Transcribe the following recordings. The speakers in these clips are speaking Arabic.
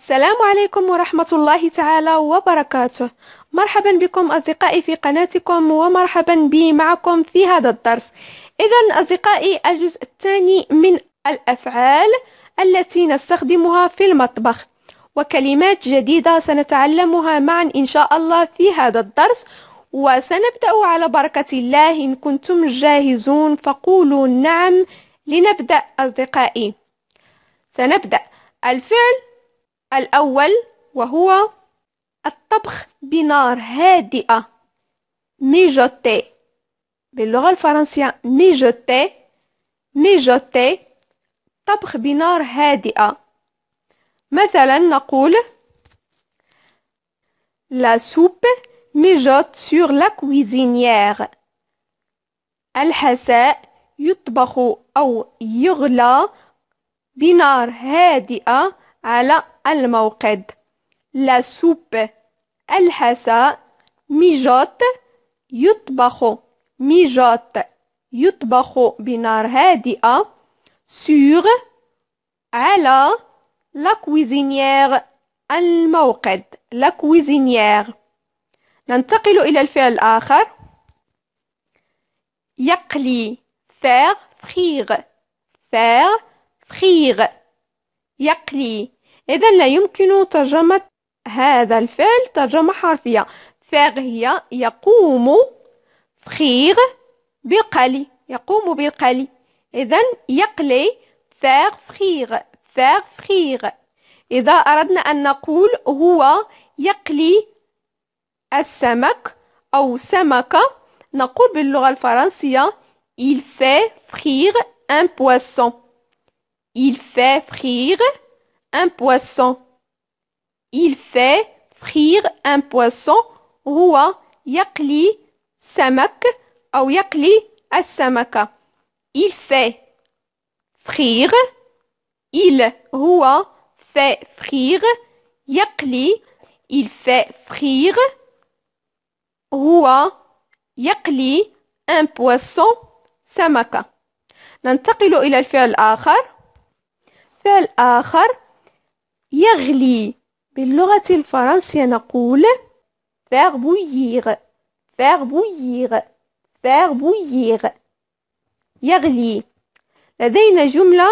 السلام عليكم ورحمة الله تعالى وبركاته مرحبا بكم أصدقائي في قناتكم ومرحبا بي معكم في هذا الدرس إذا أصدقائي الجزء الثاني من الأفعال التي نستخدمها في المطبخ وكلمات جديدة سنتعلمها معا إن شاء الله في هذا الدرس وسنبدأ على بركة الله إن كنتم جاهزون فقولوا نعم لنبدأ أصدقائي سنبدأ الفعل الأول وهو الطبخ بنار هادئة ميجوتي باللغة الفرنسية ميجوتي ميجوتي طبخ بنار هادئة مثلا نقول لا سوب ميجوت sur لا كويزينيير الحساء يطبخ أو يغلى بنار هادئة على الموقد لا سوب الحساء ميجوت يطبخ ميجوت يطبخ بنار هادئة سور على لا كويزينيير الموقد لا كويزينيير ننتقل إلى الفعل الآخر يقلي faire فخيغ faire فخيغ يقلي إذا لا يمكن ترجمة هذا الفعل ترجمة حرفية فاغ هي يقوم فخيغ بالقلي يقوم بالقلي إذا يقلي فاغ فخيغ فاغ فخيغ إذا أردنا أن نقول هو يقلي السمك أو سمكة نقول باللغة الفرنسية il fait frire un poisson Il fait frire un poisson. Il fait frire un poisson. هو يقلي سمك أو يقلي السمكة. Il fait frire. Il هو fait frire. يقلي. Il fait frire. هو يقلي un poisson سمكة. ننتقل إلى الفعل الآخر. فعل آخر يغلي باللغة الفرنسية نقول faire bouillir faire bouillir faire bouillir يغلي لدينا جملة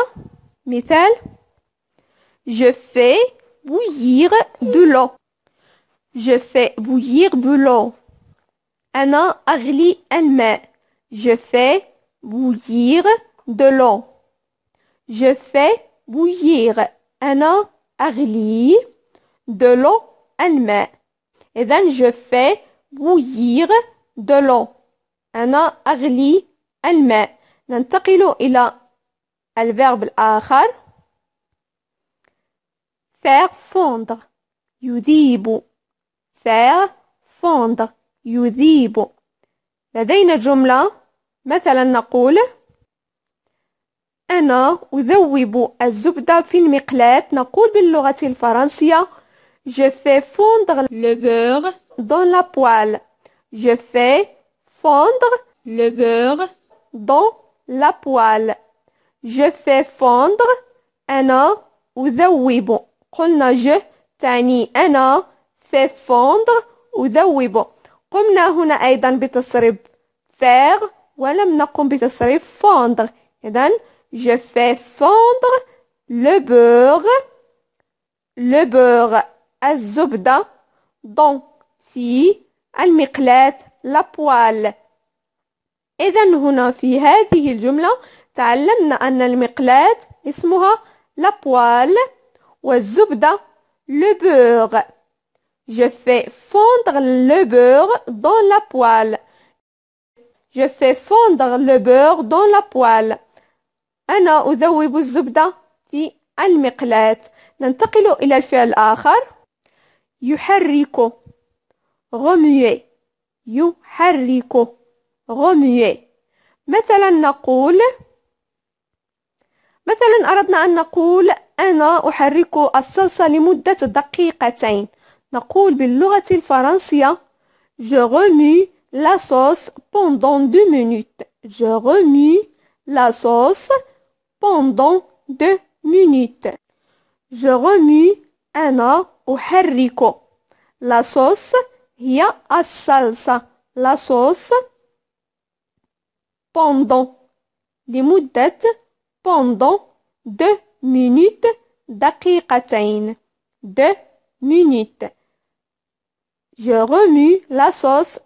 مثال je fais bouillir de l'eau je fais bouillir de l'eau أنا أغلي الماء je fais bouillir de l'eau je fais بوير أنا أغلي de l'eau الماء إذا je fais bouillir de l'eau أنا أغلي الماء ننتقل إلى الفيرب الآخر faire fondre يذيب faire fondre يذيب لدينا جملة مثلا نقول أنا أذوب الزبدة في المقلاة نقول باللغة الفرنسية Je fais fondre le beurre dans la poêle. Je fais fondre le beurre dans la poêle. Je fais fondre أنا أذوب قلنا je تعني أنا fais fondre أذوب قمنا هنا أيضا بتسريب faire ولم نقم بتسريب fondre إذن je fais fondre le beurre, le beurre الزبدة dans في la poêle. إذا هنا في هذه الجملة تعلمنا la poêle. اسمها لابوال zubda le beurre Je fais fondre le beurre dans la poêle. Je fais fondre le beurre dans la poêle. أنا أذوب الزبدة في المقلاة ننتقل إلى الفعل الآخر يحرك غمية يحرك غمية مثلا نقول مثلا أردنا أن نقول أنا أحرك الصلصة لمدة دقيقتين نقول باللغة الفرنسية Je remue la sauce pendant deux minutes. Je remue la sauce pendant deux minutes. Je remue un au haricot. La sauce à salsa. La sauce pendant Les moutettes, pendant deux minutes دقيقتين deux minutes. Je remue la sauce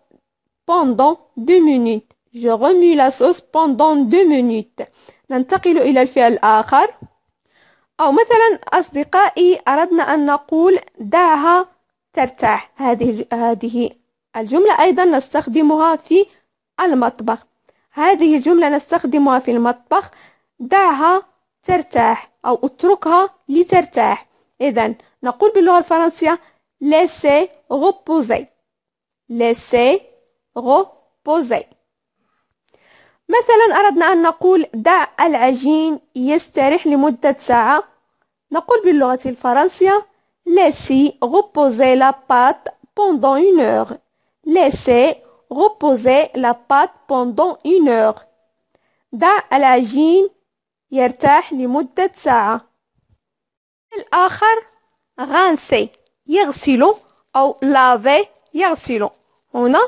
pendant deux minutes. Je remue la sauce pendant deux minutes. ننتقل إلى الفعل الآخر أو مثلا أصدقائي أردنا أن نقول دعها ترتاح هذه هذه الجملة أيضا نستخدمها في المطبخ هذه الجملة نستخدمها في المطبخ دعها ترتاح أو اتركها لترتاح إذا نقول باللغة الفرنسية laissez reposer laissez reposer مثلا أردنا أن نقول دع العجين يستريح لمدة ساعة نقول باللغة الفرنسية laissez reposer la pâte pendant une heure laissez reposer la pâte pendant une heure دع العجين يرتاح لمدة ساعة الآخر غانسي يغسل أو لافي يغسل هنا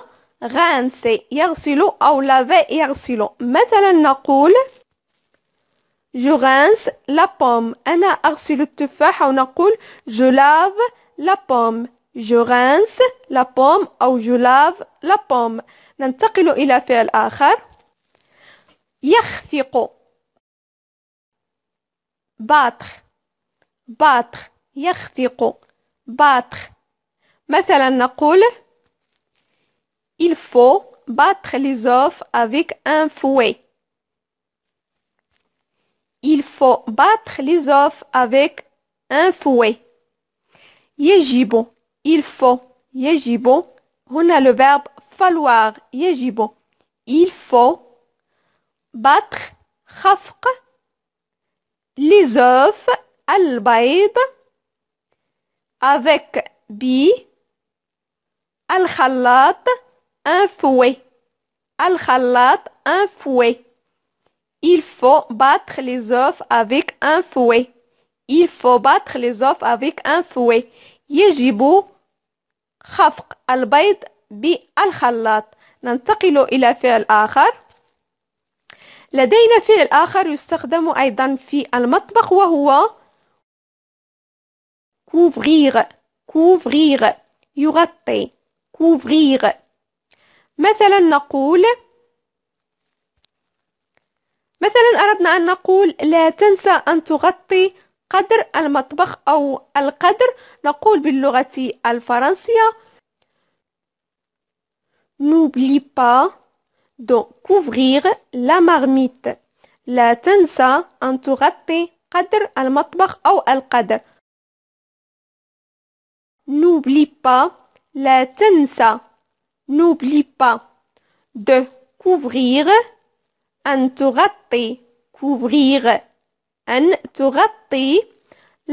غانسي يغسل أو لافي يغسل مثلا نقول جو غانس لا بوم أنا أغسل التفاح أو نقول جو لاف لا بوم جو غانس لا بوم أو جو لاف لا بوم ننتقل إلى فعل آخر يخفق باتخ باتخ يخفق باتخ مثلا نقول Il faut battre les œufs avec un fouet. Il faut battre les œufs avec un fouet. Yejibo il faut On a le verbe falloir يجب il faut battre les œufs avec bi Khalat. un fouet. الخلاط un fouet. Il faut battre les œufs avec un fouet. Il faut battre les œufs avec un fouet. يجب خفق البيض بالخلاط. ننتقل إلى فعل آخر. لدينا فعل آخر يستخدم أيضا في المطبخ وهو couvrir couvrir يغطي couvrir مثلا نقول مثلا أردنا أن نقول لا تنسى أن تغطي قدر المطبخ أو القدر نقول باللغة الفرنسية نوبلي با دو كوفغيغ لا مغميت لا تنسى أن تغطي قدر المطبخ أو القدر. نوبلي با لا تنسى N'oublie pas de couvrir un تغطي couvrir un تغطي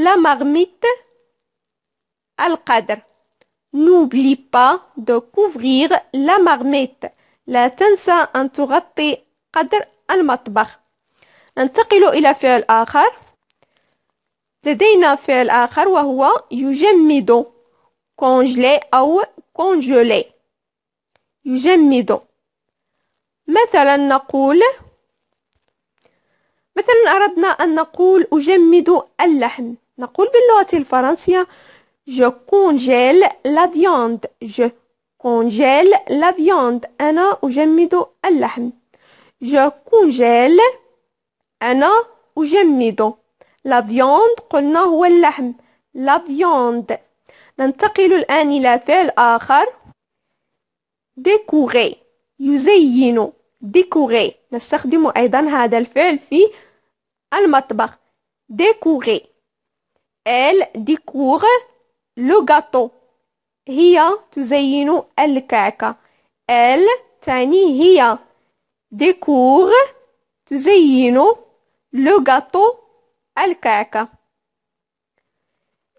la marmite qadr N'oublie pas de couvrir la marmite لا تنسى أن تغطي al matbar. ننتقل إلى فعل آخر لدينا فعل آخر وهو يجمد congeler أو congeler يجمد مثلا نقول مثلا أردنا أن نقول أجمد اللحم نقول باللغة الفرنسية je congèle la viande je congèle la viande أنا أجمد اللحم je congèle أنا أجمد la viande قلنا هو اللحم la viande ننتقل الآن إلى فعل آخر décorer يزين ديكوغي نستخدم أيضا هذا الفعل في المطبخ ديكوغي إل ديكور لو غاتو هي تزين الكعكة إل تعني هي ديكور تزين لو غاتو الكعكة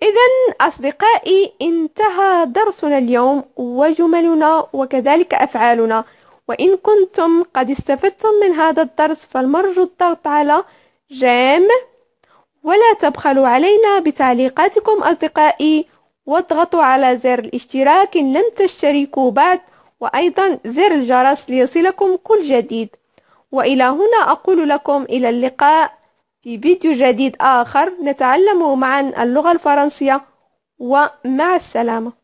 إذا أصدقائي انتهى درسنا اليوم وجملنا وكذلك أفعالنا وإن كنتم قد استفدتم من هذا الدرس فالمرجو الضغط على جيم ولا تبخلوا علينا بتعليقاتكم أصدقائي واضغطوا على زر الاشتراك إن لم تشتركوا بعد وأيضا زر الجرس ليصلكم كل جديد وإلى هنا أقول لكم إلى اللقاء في فيديو جديد آخر نتعلم معا اللغة الفرنسية ومع السلامة